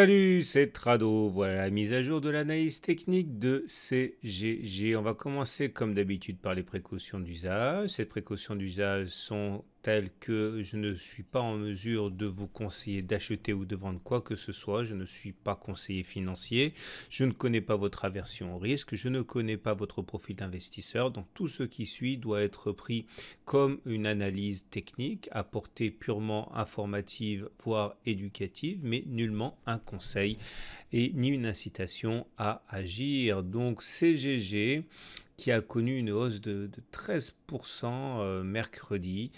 Salut, c'est Trado. Voilà la mise à jour de l'analyse technique de CGG. On va commencer comme d'habitude par les précautions d'usage. Ces précautions d'usage sont que je ne suis pas en mesure de vous conseiller d'acheter ou de vendre quoi que ce soit. Je ne suis pas conseiller financier. Je ne connais pas votre aversion au risque. Je ne connais pas votre profil d'investisseur. Donc tout ce qui suit doit être pris comme une analyse technique à portée purement informative, voire éducative, mais nullement un conseil et ni une incitation à agir. Donc CGG, qui a connu une hausse de, 13% euh, mercredi.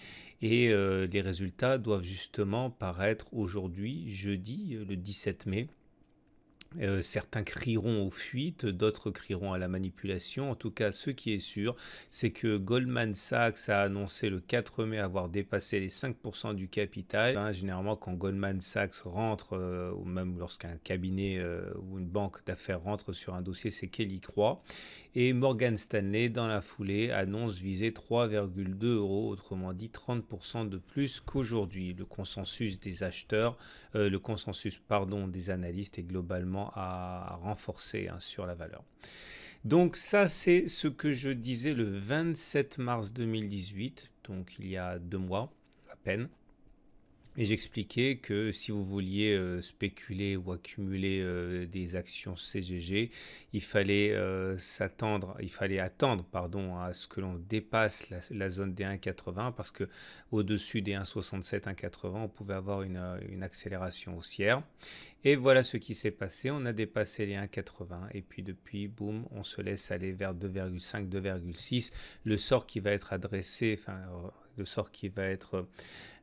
Et euh, les résultats doivent justement paraître aujourd'hui, jeudi, euh, le 17 mai. Euh, certains crieront aux fuites, d'autres crieront à la manipulation. En tout cas, ce qui est sûr, c'est que Goldman Sachs a annoncé le 4 mai avoir dépassé les 5% du capital. Ben, généralement, quand Goldman Sachs rentre, euh, ou même lorsqu'un cabinet euh, ou une banque d'affaires rentre sur un dossier, c'est qu'elle y croit. Et Morgan Stanley, dans la foulée, annonce viser 3,2 euros, autrement dit 30% de plus qu'aujourd'hui. Le consensus des acheteurs, le consensus pardon, des analystes est globalement à, renforcer hein, sur la valeur. Donc ça, c'est ce que je disais le 27 mars 2018, donc il y a deux mois à peine. Et j'expliquais que si vous vouliez euh, spéculer ou accumuler euh, des actions CGG, il fallait euh, s'attendre, il fallait attendre, pardon, à ce que l'on dépasse la, zone des 1,80 parce que au-dessus des 1,67, 1,80, on pouvait avoir une, accélération haussière. Et voilà ce qui s'est passé. On a dépassé les 1,80 et puis depuis, boum, on se laisse aller vers 2,5, 2,6. Le sort qui va être adressé, enfin le sort qui va être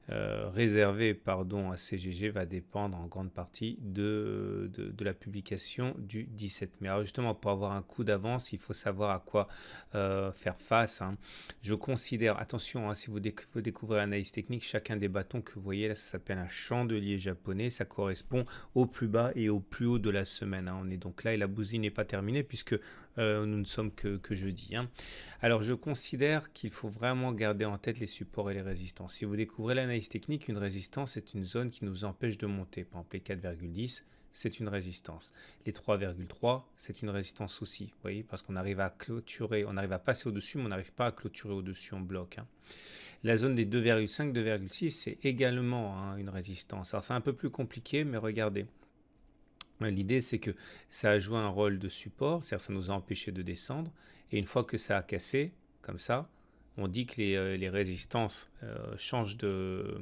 euh, réservé pardon, à CGG va dépendre en grande partie de, la publication du 17 mai. Alors justement, pour avoir un coup d'avance, il faut savoir à quoi euh, faire face. Hein. Je considère, attention, hein, si vous, découvrez l'analyse technique, chacun des bâtons que vous voyez là, ça s'appelle un chandelier japonais. Ça correspond au plus bas et au plus haut de la semaine. Hein. On est donc là et la bousine n'est pas terminée puisque euh, nous ne sommes que, jeudi. Hein. Alors je considère qu'il faut vraiment garder en tête les supports et les résistances. Si vous découvrez l'analyse technique, une résistance c'est une zone qui nous empêche de monter. Par exemple, les 4,10, c'est une résistance. Les 3,3, c'est une résistance aussi, vous voyez, parce qu'on arrive à clôturer, on arrive à passer au-dessus, mais on n'arrive pas à clôturer au-dessus, on bloque. Hein. La zone des 2,5, 2,6, c'est également hein, une résistance. Alors c'est un peu plus compliqué, mais regardez. L'idée, c'est que ça a joué un rôle de support, c'est-à-dire ça nous a empêchés de descendre. Et une fois que ça a cassé, comme ça, on dit que les euh, résistances euh, change de,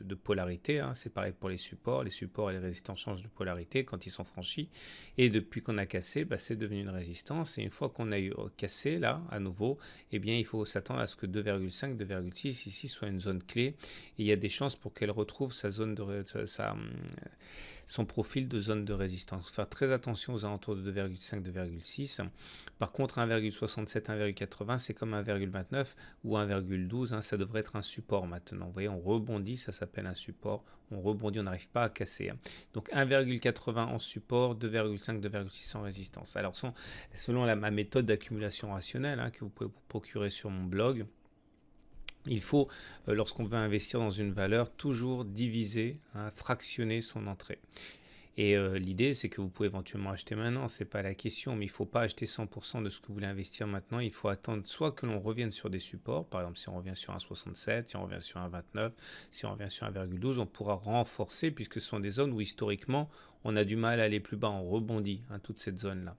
de, polarité. Hein. C'est pareil pour les supports. Les supports et les résistances changent de polarité quand ils sont franchis. Et depuis qu'on a cassé, bah, c'est devenu une résistance. Et une fois qu'on a eu euh, cassé, là, à nouveau, eh bien, il faut s'attendre à ce que 2,5, 2,6 ici soit une zone clé. il y a des chances pour qu'elle retrouve sa zone de euh, son profil de zone de résistance. Faut faire très attention aux alentours de 2,5, 2,6. Par contre, 1,67, 1,80, c'est comme 1,29 ou 1,12. Hein. ça être un support maintenant. Vous voyez, on rebondit, ça s'appelle un support. On rebondit, on n'arrive pas à casser. Hein. Donc 1,80 en support, 2,5, 2,6 en résistance. Alors sans, selon la, ma méthode d'accumulation rationnelle hein, que vous pouvez vous procurer sur mon blog, il faut, euh, lorsqu'on veut investir dans une valeur, toujours diviser, hein, fractionner son entrée. Et euh, l'idée, c'est que vous pouvez éventuellement acheter maintenant, ce n'est pas la question, mais il ne faut pas acheter 100% de ce que vous voulez investir maintenant. Il faut attendre soit que l'on revienne sur des supports, par exemple si on revient sur un 67, si on revient sur un 29, si on revient sur 1,12, on pourra renforcer puisque ce sont des zones où historiquement on a du mal à aller plus bas, on rebondit, à hein, toute cette zone là.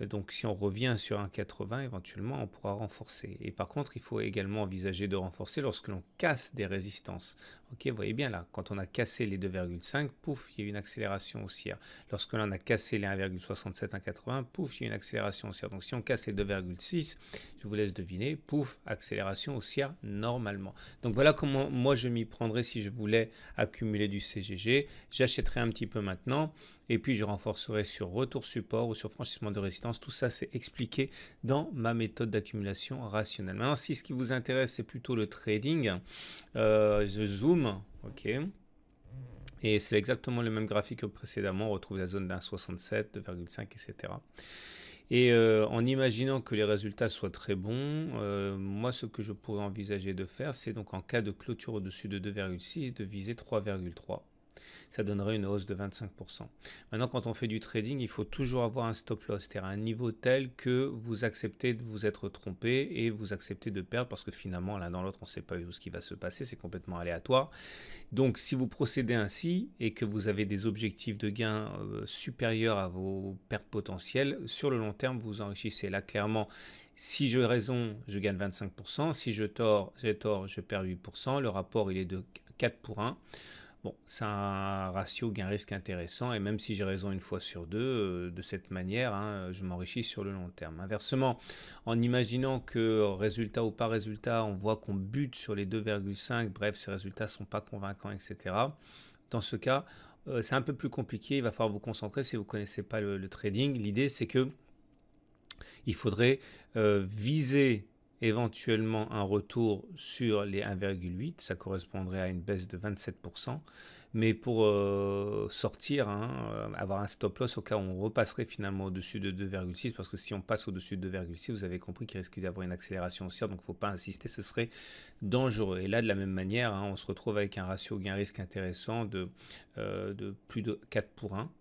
Euh, donc si on revient sur un 80, éventuellement, on pourra renforcer. Et par contre, il faut également envisager de renforcer lorsque l'on casse des résistances. Ok, vous voyez bien là, quand on a cassé les 2,5, pouf, il y a une accélération haussière. Lorsque l'on a cassé les 1,67, 1,80, pouf, il y a une accélération haussière. Donc si on casse les 2,6, je vous laisse deviner, pouf, accélération haussière normalement. Donc voilà comment moi je m'y prendrais si je voulais accumuler du CGG. J'achèterai un petit peu maintenant et puis je renforcerai sur retour support ou sur franchissement de résistance tout ça c'est expliqué dans ma méthode d'accumulation rationnelle. Maintenant si ce qui vous intéresse c'est plutôt le trading, euh, je zoome, ok et c'est exactement le même graphique que précédemment, on retrouve la zone d'un 67, 2,5, etc. Et euh, en imaginant que les résultats soient très bons, euh, moi ce que je pourrais envisager de faire, c'est donc en cas de clôture au-dessus de 2,6, de viser 3,3 ça donnerait une hausse de 25%. Maintenant, quand on fait du trading, il faut toujours avoir un stop loss, c'est-à-dire un niveau tel que vous acceptez de vous être trompé et vous acceptez de perdre parce que finalement, l'un dans l'autre, on ne sait pas où ce qui va se passer, c'est complètement aléatoire. Donc, si vous procédez ainsi et que vous avez des objectifs de gains euh, supérieurs à vos pertes potentielles, sur le long terme, vous enrichissez. Là, clairement, si je raison, je gagne 25%, si je tord, j'ai tort, je perds 8%, le rapport, il est de 4 pour 1 c'est un ratio gain-risque intéressant et même si j'ai raison une fois sur deux, euh, de cette manière, hein, je m'enrichis sur le long terme. Inversement, en imaginant que résultat ou pas résultat, on voit qu'on bute sur les 2,5, bref, ces résultats ne sont pas convaincants, etc. Dans ce cas, euh, c'est un peu plus compliqué, il va falloir vous concentrer si vous ne connaissez pas le, trading. L'idée, c'est que il faudrait euh, viser éventuellement un retour sur les 1,8, ça correspondrait à une baisse de 27%, mais pour euh, sortir, hein, euh, avoir un stop loss au cas où on repasserait finalement au-dessus de 2,6, parce que si on passe au-dessus de 2,6, vous avez compris qu'il risque d'avoir une accélération aussi, donc il ne faut pas insister, ce serait dangereux. Et là, de la même manière, hein, on se retrouve avec un ratio gain-risque intéressant de, euh, plus de 4 pour 1,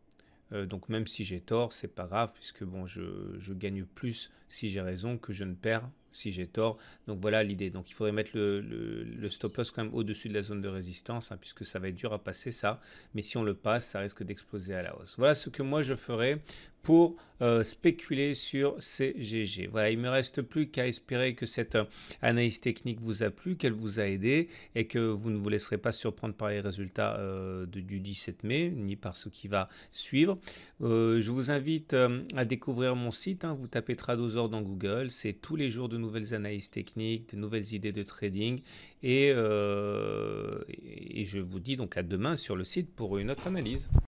donc même si j'ai tort, c'est pas grave, puisque bon, je gagne plus si j'ai raison que je ne perds si j'ai tort. Donc voilà l'idée. Donc il faudrait mettre le, stop loss quand même au-dessus de la zone de résistance, hein, puisque ça va être dur à passer ça. Mais si on le passe, ça risque d'exploser à la hausse. Voilà ce que moi je ferai pour euh, spéculer sur CGG. Voilà, il me reste plus qu'à espérer que cette euh, analyse technique vous a plu, qu'elle vous a aidé et que vous ne vous laisserez pas surprendre par les résultats euh, du 17 mai ni par ce qui va suivre. je vous invite à découvrir mon site. Hein. vous tapez Tradosor dans Google. C'est tous les jours de de nouvelles analyses techniques, de nouvelles idées de trading. Euh, et, et je vous dis donc à demain sur le site pour une autre analyse.